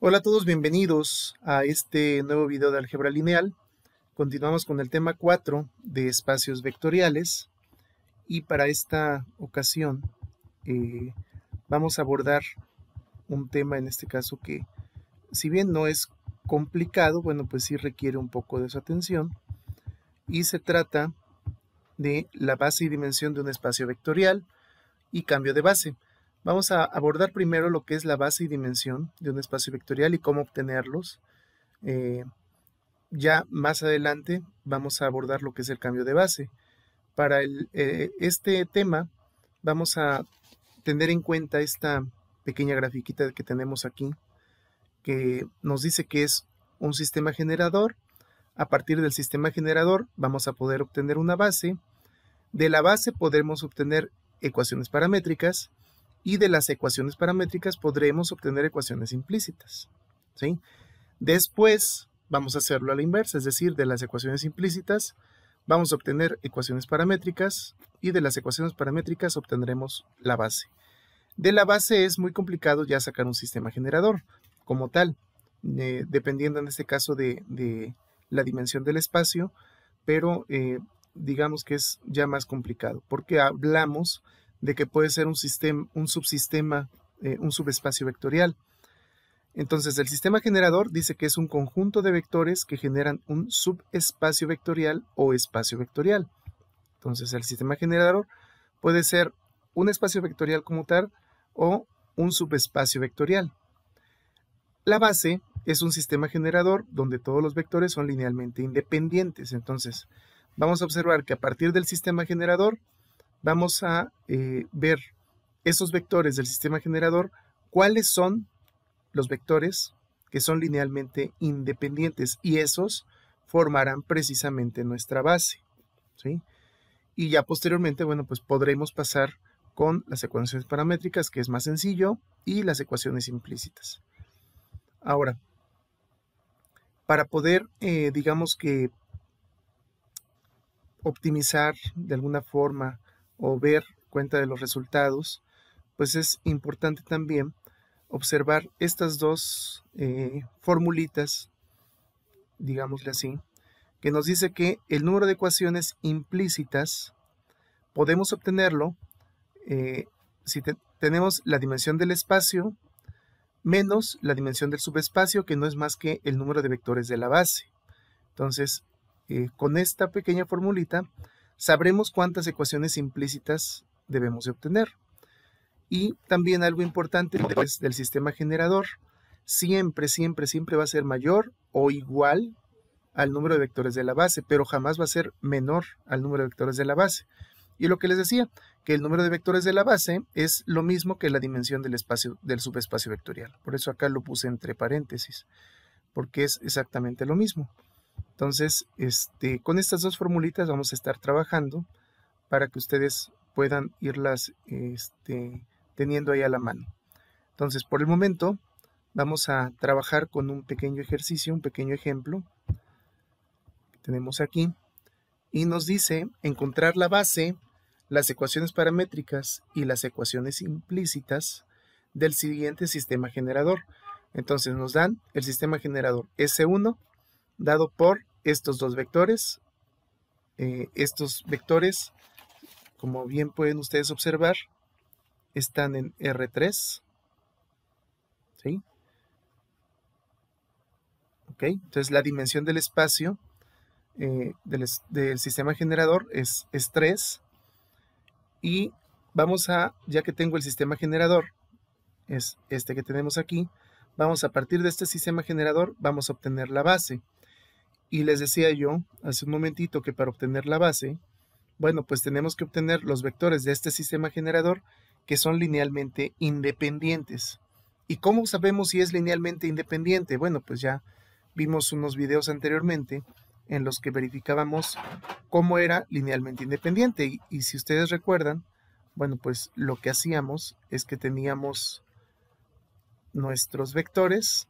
Hola a todos, bienvenidos a este nuevo video de álgebra lineal. Continuamos con el tema 4 de espacios vectoriales y para esta ocasión eh, vamos a abordar un tema en este caso que si bien no es complicado, bueno pues sí requiere un poco de su atención y se trata de la base y dimensión de un espacio vectorial y cambio de base. Vamos a abordar primero lo que es la base y dimensión de un espacio vectorial y cómo obtenerlos. Eh, ya más adelante vamos a abordar lo que es el cambio de base. Para eh, este tema vamos a tener en cuenta esta pequeña grafiquita que tenemos aquí que nos dice que es un sistema generador. A partir del sistema generador vamos a poder obtener una base. De la base podremos obtener ecuaciones paramétricas y de las ecuaciones paramétricas podremos obtener ecuaciones implícitas. ¿sí? Después vamos a hacerlo a la inversa, es decir, de las ecuaciones implícitas vamos a obtener ecuaciones paramétricas y de las ecuaciones paramétricas obtendremos la base. De la base es muy complicado ya sacar un sistema generador como tal, eh, dependiendo en este caso de, la dimensión del espacio, pero eh, digamos que es ya más complicado porque hablamos de que puede ser un, sistema, un subsistema, eh, un subespacio vectorial. Entonces, el sistema generador dice que es un conjunto de vectores que generan un subespacio vectorial o espacio vectorial. Entonces, el sistema generador puede ser un espacio vectorial como tal o un subespacio vectorial. La base es un sistema generador donde todos los vectores son linealmente independientes. Entonces, vamos a observar que a partir del sistema generador, vamos a eh, ver esos vectores del sistema generador, cuáles son los vectores que son linealmente independientes y esos formarán precisamente nuestra base. ¿sí? Y ya posteriormente, bueno, pues podremos pasar con las ecuaciones paramétricas, que es más sencillo, y las ecuaciones implícitas. Ahora, para poder, eh, digamos que, optimizar de alguna forma o ver cuenta de los resultados, pues es importante también observar estas dos eh, formulitas, digámosle así, que nos dice que el número de ecuaciones implícitas podemos obtenerlo eh, si tenemos la dimensión del espacio menos la dimensión del subespacio, que no es más que el número de vectores de la base. Entonces, eh, con esta pequeña formulita sabremos cuántas ecuaciones implícitas debemos de obtener. Y también algo importante del sistema generador, siempre, siempre, siempre va a ser mayor o igual al número de vectores de la base, pero jamás va a ser menor al número de vectores de la base. Y lo que les decía, que el número de vectores de la base es lo mismo que la dimensión del espacio del subespacio vectorial. Por eso acá lo puse entre paréntesis, porque es exactamente lo mismo. Entonces, este, con estas dos formulitas vamos a estar trabajando para que ustedes puedan irlas este, teniendo ahí a la mano. Entonces, por el momento, vamos a trabajar con un pequeño ejercicio, un pequeño ejemplo que tenemos aquí. Y nos dice encontrar la base, las ecuaciones paramétricas y las ecuaciones implícitas del siguiente sistema generador. Entonces nos dan el sistema generador S1 dado por estos dos vectores. Eh, estos vectores, como bien pueden ustedes observar, están en R3. ¿Sí? ¿Ok? Entonces la dimensión del espacio eh, del, sistema generador es, es 3. Y vamos a, ya que tengo el sistema generador, es este que tenemos aquí, vamos a partir de este sistema generador, vamos a obtener la base. Y les decía yo hace un momentito que para obtener la base, bueno, pues tenemos que obtener los vectores de este sistema generador que son linealmente independientes. ¿Y cómo sabemos si es linealmente independiente? Bueno, pues ya vimos unos videos anteriormente en los que verificábamos cómo era linealmente independiente. Y, si ustedes recuerdan, bueno, pues lo que hacíamos es que teníamos nuestros vectores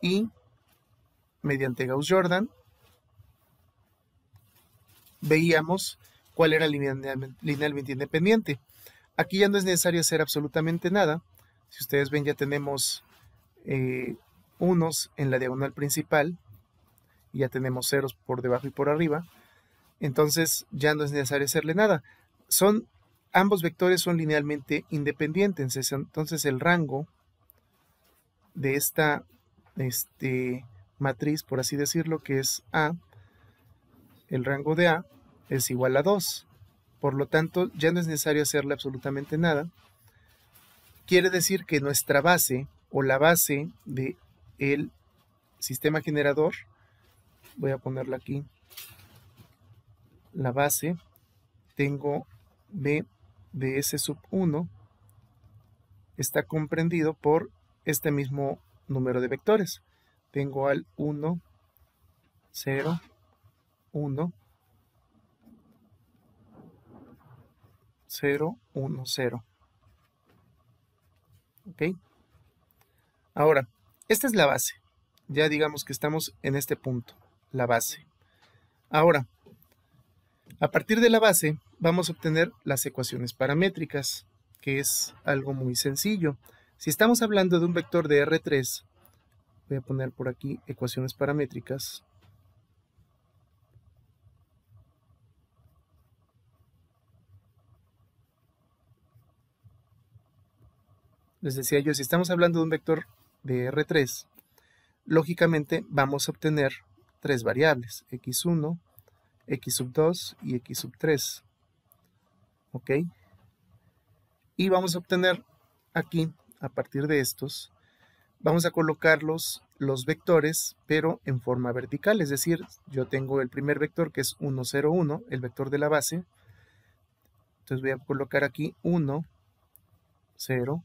y mediante Gauss-Jordan, veíamos cuál era linealmente independiente. Aquí ya no es necesario hacer absolutamente nada. Si ustedes ven, ya tenemos eh, unos en la diagonal principal y ya tenemos ceros por debajo y por arriba. Entonces ya no es necesario hacerle nada. Son ambos vectores son linealmente independientes. Entonces el rango de esta este, matriz, por así decirlo, que es A, el rango de A es igual a 2. Por lo tanto, ya no es necesario hacerle absolutamente nada. Quiere decir que nuestra base o la base del el sistema generador, voy a ponerla aquí, la base, tengo B de S sub 1, está comprendido por este mismo número de vectores tengo al 1, 0, 1, 0, 1, 0. ¿Ok? Ahora, esta es la base. Ya digamos que estamos en este punto, la base. Ahora, a partir de la base vamos a obtener las ecuaciones paramétricas, que es algo muy sencillo. Si estamos hablando de un vector de R3, voy a poner por aquí ecuaciones paramétricas. Les decía yo, si estamos hablando de un vector de R3, lógicamente vamos a obtener tres variables, x1, x2 y x3. ¿Ok? Y vamos a obtener aquí, a partir de estos, vamos a colocar los, vectores, pero en forma vertical, es decir, yo tengo el primer vector que es 1, 0, 1, el vector de la base, entonces voy a colocar aquí 1, 0,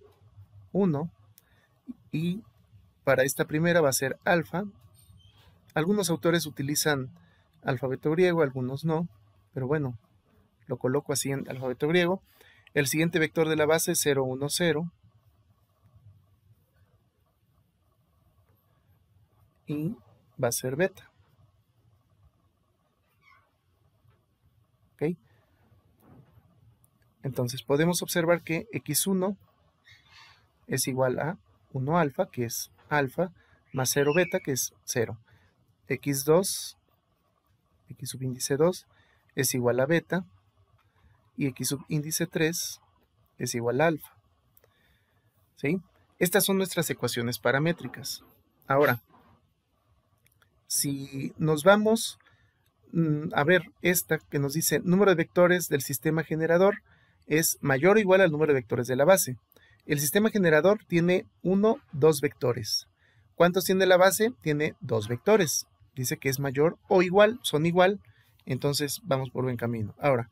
1, y para esta primera va a ser alfa. Algunos autores utilizan alfabeto griego, algunos no, pero bueno, lo coloco así en alfabeto griego. El siguiente vector de la base es 0, 1, 0. y va a ser beta. ¿Ok? Entonces podemos observar que x1 es igual a 1 alfa, que es alfa, más 0 beta, que es 0. x2, x subíndice 2, es igual a beta, y x subíndice 3 es igual a alfa. ¿Sí? Estas son nuestras ecuaciones paramétricas. Ahora, si nos vamos mm, a ver esta que nos dice número de vectores del sistema generador es mayor o igual al número de vectores de la base. El sistema generador tiene uno, dos vectores. ¿Cuántos tiene la base? Tiene dos vectores. Dice que es mayor o igual, son igual, entonces vamos por buen camino. Ahora,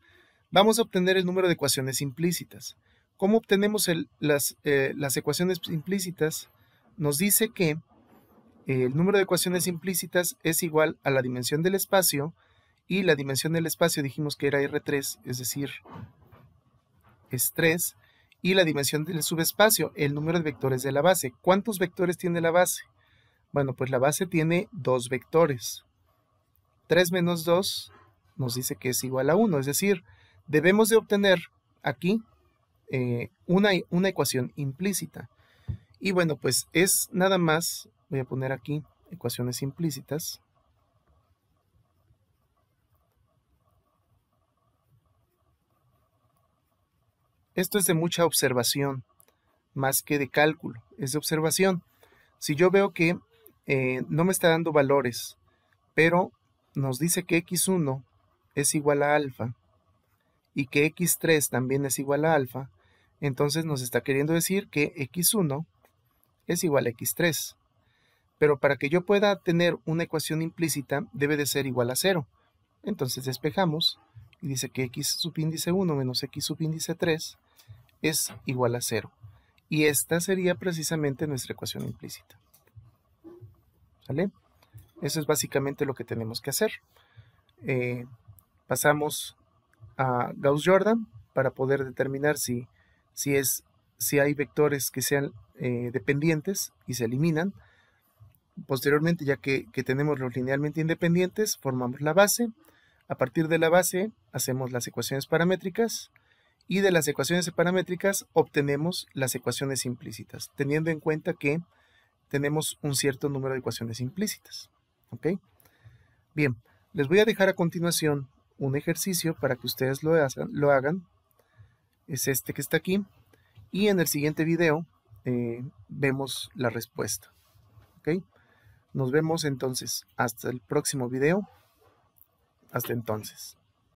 vamos a obtener el número de ecuaciones implícitas. ¿Cómo obtenemos las, eh, las ecuaciones implícitas? Nos dice que eh, el número de ecuaciones implícitas es igual a la dimensión del espacio y la dimensión del espacio dijimos que era R3, es decir, es 3, y la dimensión del subespacio, el número de vectores de la base. ¿Cuántos vectores tiene la base? Bueno, pues la base tiene dos vectores. 3 menos 2 nos dice que es igual a 1, es decir, debemos de obtener aquí eh, una ecuación implícita. Y bueno, pues es nada más Voy a poner aquí ecuaciones implícitas. Esto es de mucha observación, más que de cálculo, es de observación. Si yo veo que eh, no me está dando valores, pero nos dice que x1 es igual a alfa y que x3 también es igual a alfa, entonces nos está queriendo decir que x1 es igual a x3 pero para que yo pueda tener una ecuación implícita debe de ser igual a cero. Entonces despejamos y dice que x sub índice 1 menos x índice 3 es igual a cero. Y esta sería precisamente nuestra ecuación implícita. ¿Sale? Eso es básicamente lo que tenemos que hacer. Eh, pasamos a Gauss-Jordan para poder determinar si, si, hay vectores que sean eh, dependientes y se eliminan. Posteriormente, ya que, tenemos los linealmente independientes, formamos la base. A partir de la base, hacemos las ecuaciones paramétricas y de las ecuaciones paramétricas obtenemos las ecuaciones implícitas, teniendo en cuenta que tenemos un cierto número de ecuaciones implícitas. ¿Ok? Bien, les voy a dejar a continuación un ejercicio para que ustedes lo, hagan. Lo hagan. Es este que está aquí. Y en el siguiente video eh, vemos la respuesta. ¿Ok? Nos vemos entonces. Hasta el próximo video. Hasta entonces.